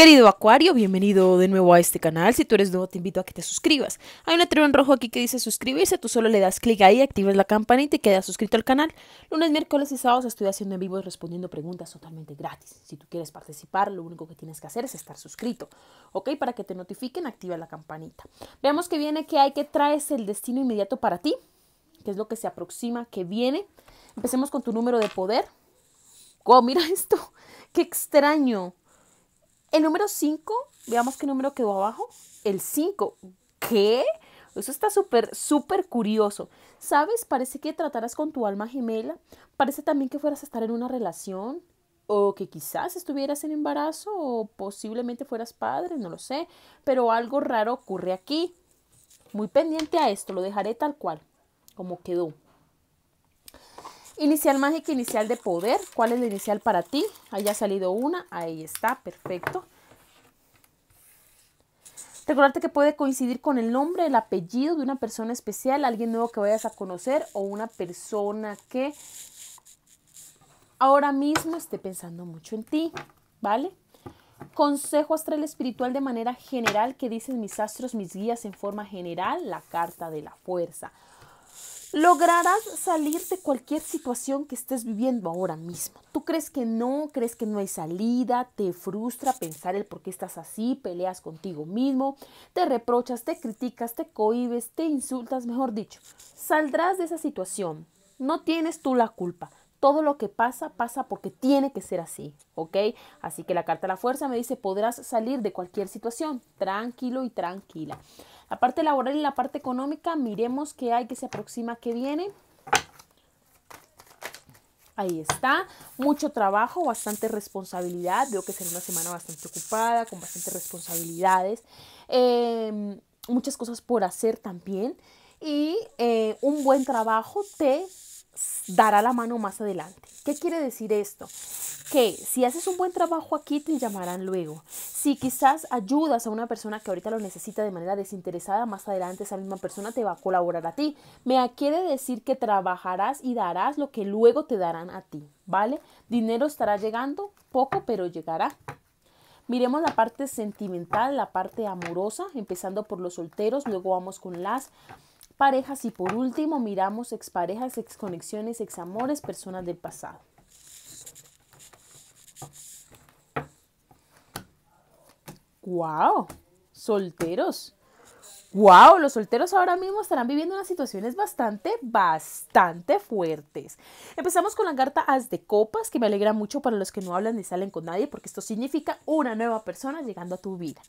Querido Acuario, bienvenido de nuevo a este canal. Si tú eres nuevo, te invito a que te suscribas. Hay un tribu en rojo aquí que dice suscribirse. Tú solo le das clic ahí, activas la campanita y quedas suscrito al canal. Lunes, miércoles y sábados estoy haciendo en vivo respondiendo preguntas totalmente gratis. Si tú quieres participar, lo único que tienes que hacer es estar suscrito. ¿Ok? Para que te notifiquen, activa la campanita. Veamos que viene, que hay, que traes el destino inmediato para ti. ¿Qué es lo que se aproxima, que viene? Empecemos con tu número de poder. Oh, mira esto. Qué extraño el número 5, veamos qué número quedó abajo. El 5. ¿Qué? Eso está súper, súper curioso. ¿Sabes? Parece que trataras con tu alma gemela. Parece también que fueras a estar en una relación. O que quizás estuvieras en embarazo. O posiblemente fueras padre, no lo sé. Pero algo raro ocurre aquí. Muy pendiente a esto, lo dejaré tal cual, como quedó. Inicial mágica, inicial de poder. ¿Cuál es la inicial para ti? Haya salido una. Ahí está, perfecto. Recordarte que puede coincidir con el nombre, el apellido de una persona especial, alguien nuevo que vayas a conocer o una persona que ahora mismo esté pensando mucho en ti, ¿vale? Consejo astral espiritual de manera general que dicen mis astros, mis guías en forma general, la carta de la fuerza. Lograrás salir de cualquier situación que estés viviendo ahora mismo. Tú crees que no, crees que no hay salida, te frustra pensar el por qué estás así, peleas contigo mismo, te reprochas, te criticas, te cohibes, te insultas, mejor dicho. Saldrás de esa situación. No tienes tú la culpa. Todo lo que pasa, pasa porque tiene que ser así, ¿ok? Así que la carta de la fuerza me dice, podrás salir de cualquier situación, tranquilo y tranquila. La parte laboral y la parte económica, miremos qué hay que se aproxima, que viene. Ahí está, mucho trabajo, bastante responsabilidad. Veo que será una semana bastante ocupada, con bastantes responsabilidades, em, muchas cosas por hacer también. Y eh, un buen trabajo te dará la mano más adelante. ¿Qué quiere decir esto? que si haces un buen trabajo aquí te llamarán luego. Si quizás ayudas a una persona que ahorita lo necesita de manera desinteresada, más adelante esa misma persona te va a colaborar a ti. Me quiere decir que trabajarás y darás lo que luego te darán a ti, ¿vale? Dinero estará llegando, poco, pero llegará. Miremos la parte sentimental, la parte amorosa, empezando por los solteros, luego vamos con las parejas y por último miramos exparejas, exconexiones, examores, personas del pasado. ¡Wow! Solteros. ¡Wow! Los solteros ahora mismo estarán viviendo unas situaciones bastante, bastante fuertes. Empezamos con la carta As de Copas, que me alegra mucho para los que no hablan ni salen con nadie, porque esto significa una nueva persona llegando a tu vida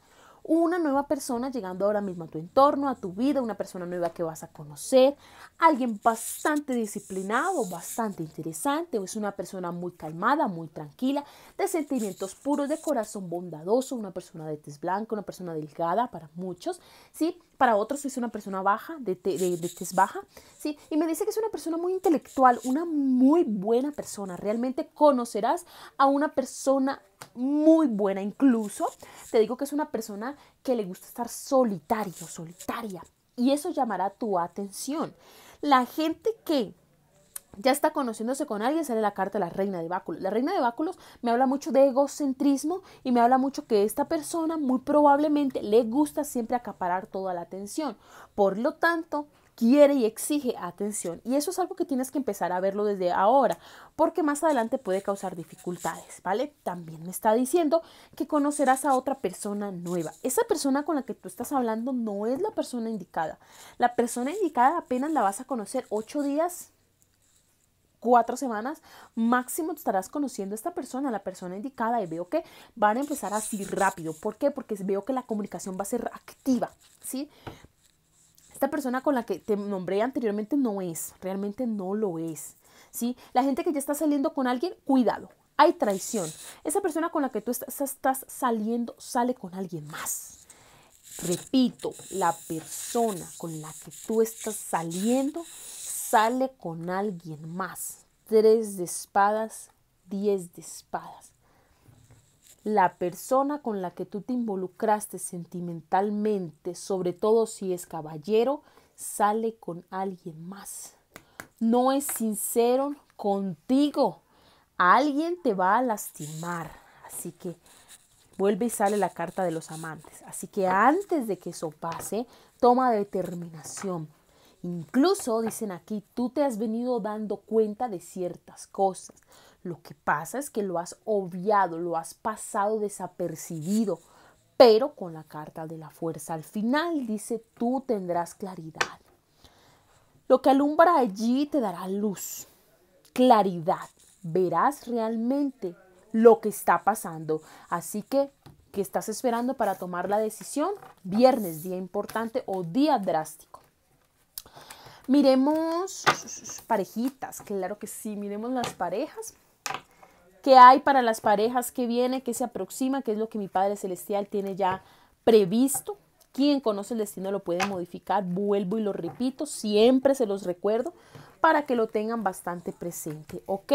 una nueva persona llegando ahora mismo a tu entorno, a tu vida, una persona nueva que vas a conocer, alguien bastante disciplinado, bastante interesante, o es una persona muy calmada, muy tranquila, de sentimientos puros, de corazón bondadoso, una persona de tez blanca, una persona delgada para muchos, ¿sí? Para otros es una persona baja, de, te, tez baja, ¿sí? Y me dice que es una persona muy intelectual, una muy buena persona, realmente conocerás a una persona muy buena incluso. Te digo que es una persona que le gusta estar solitario, solitaria. Y eso llamará tu atención. La gente que ya está conociéndose con alguien, sale la carta de la reina de báculos. La reina de báculos me habla mucho de egocentrismo y me habla mucho que esta persona muy probablemente le gusta siempre acaparar toda la atención. Por lo tanto, quiere y exige atención. Y eso es algo que tienes que empezar a verlo desde ahora, porque más adelante puede causar dificultades, ¿vale? También me está diciendo que conocerás a otra persona nueva. Esa persona con la que tú estás hablando no es la persona indicada. La persona indicada apenas la vas a conocer ocho días, cuatro semanas máximo estarás conociendo a esta persona, la persona indicada, y veo que van a empezar a así rápido. ¿Por qué? Porque veo que la comunicación va a ser activa, ¿sí? esta persona con la que te nombré anteriormente no es, realmente no lo es. ¿sí? La gente que ya está saliendo con alguien, cuidado, hay traición. Esa persona con la que tú estás, estás saliendo sale con alguien más. Repito, la persona con la que tú estás saliendo sale con alguien más. Tres de espadas, diez de espadas la persona con la que tú te involucraste sentimentalmente, sobre todo si es caballero, sale con alguien más. No es sincero contigo. Alguien te va a lastimar. Así que vuelve y sale la carta de los amantes. Así que antes de que eso pase, toma determinación. Incluso, dicen aquí, tú te has venido dando cuenta de ciertas cosas. Lo que pasa es que lo has obviado, lo has pasado desapercibido, pero con la carta de la fuerza al final dice, tú tendrás claridad. Lo que alumbra allí te dará luz, claridad. Verás realmente lo que está pasando. Así que, ¿qué estás esperando para tomar la decisión? Viernes, día importante o día drástico. Miremos parejitas, claro que sí, miremos las parejas. ¿Qué hay para las parejas que viene, que se aproxima, qué es lo que mi Padre Celestial tiene ya previsto? Quien conoce el destino lo puede modificar, vuelvo y lo repito, siempre se los recuerdo para que lo tengan bastante presente, ¿ok?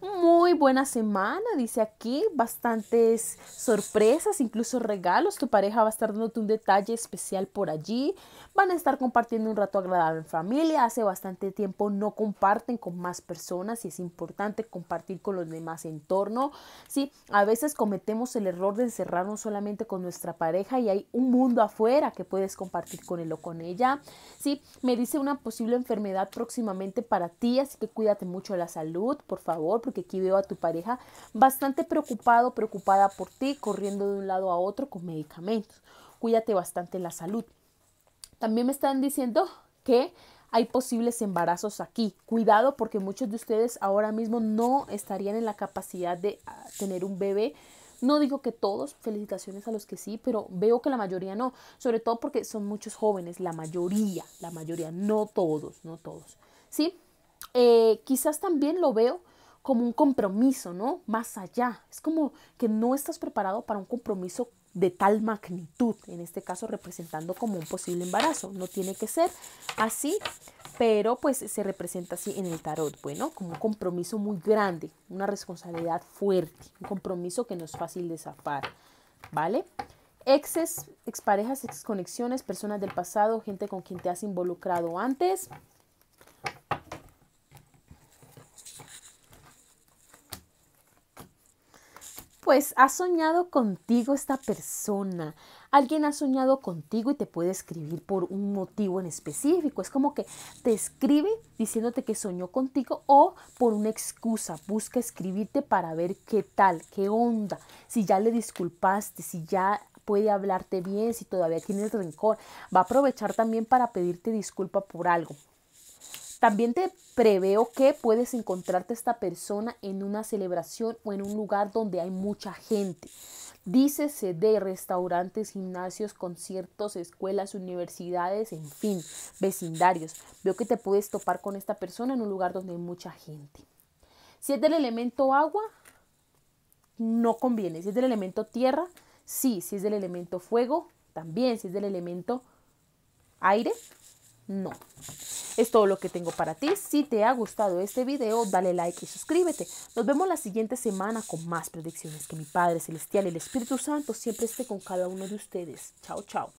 Muy buena semana, dice aquí, bastantes sorpresas, incluso regalos. Tu pareja va a estar dándote un detalle especial por allí. Van a estar compartiendo un rato agradable en familia. Hace bastante tiempo no comparten con más personas y es importante compartir con los demás entorno. Sí, a veces cometemos el error de encerrarnos solamente con nuestra pareja y hay un mundo afuera que puedes compartir con él o con ella. Sí, me dice una posible enfermedad próximamente para ti, así que cuídate mucho de la salud, por favor porque aquí veo a tu pareja bastante preocupado, preocupada por ti, corriendo de un lado a otro con medicamentos. Cuídate bastante la salud. También me están diciendo que hay posibles embarazos aquí. Cuidado porque muchos de ustedes ahora mismo no estarían en la capacidad de ah, tener un bebé. No digo que todos, felicitaciones a los que sí, pero veo que la mayoría no, sobre todo porque son muchos jóvenes, la mayoría, la mayoría, no todos, no todos. ¿Sí? Eh, quizás también lo veo como un compromiso, ¿no? Más allá. Es como que no estás preparado para un compromiso de tal magnitud, en este caso representando como un posible embarazo. No tiene que ser así, pero pues se representa así en el tarot, bueno, como un compromiso muy grande, una responsabilidad fuerte, un compromiso que no es fácil de zafar, ¿vale? Exes, exparejas, exconexiones, personas del pasado, gente con quien te has involucrado antes, pues ha soñado contigo esta persona. Alguien ha soñado contigo y te puede escribir por un motivo en específico. Es como que te escribe diciéndote que soñó contigo o por una excusa. Busca escribirte para ver qué tal, qué onda, si ya le disculpaste, si ya puede hablarte bien, si todavía tienes rencor. Va a aprovechar también para pedirte disculpa por algo. También te preveo que puedes encontrarte esta persona en una celebración o en un lugar donde hay mucha gente. Dícese de restaurantes, gimnasios, conciertos, escuelas, universidades, en fin, vecindarios. Veo que te puedes topar con esta persona en un lugar donde hay mucha gente. Si es del elemento agua, no conviene. Si es del elemento tierra, sí. Si es del elemento fuego, también. Si es del elemento aire, no. Es todo lo que tengo para ti. Si te ha gustado este video, dale like y suscríbete. Nos vemos la siguiente semana con más predicciones. Que mi Padre Celestial y el Espíritu Santo siempre esté con cada uno de ustedes. Chao, chao.